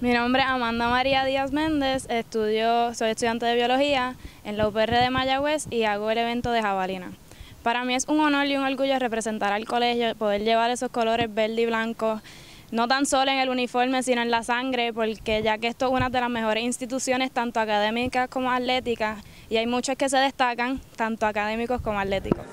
Mi nombre es Amanda María Díaz Méndez, estudio, soy estudiante de biología en la UPR de Mayagüez y hago el evento de jabalina. Para mí es un honor y un orgullo representar al colegio, poder llevar esos colores verde y blanco, no tan solo en el uniforme, sino en la sangre, porque ya que esto es una de las mejores instituciones, tanto académicas como atléticas, y hay muchas que se destacan, tanto académicos como atléticos.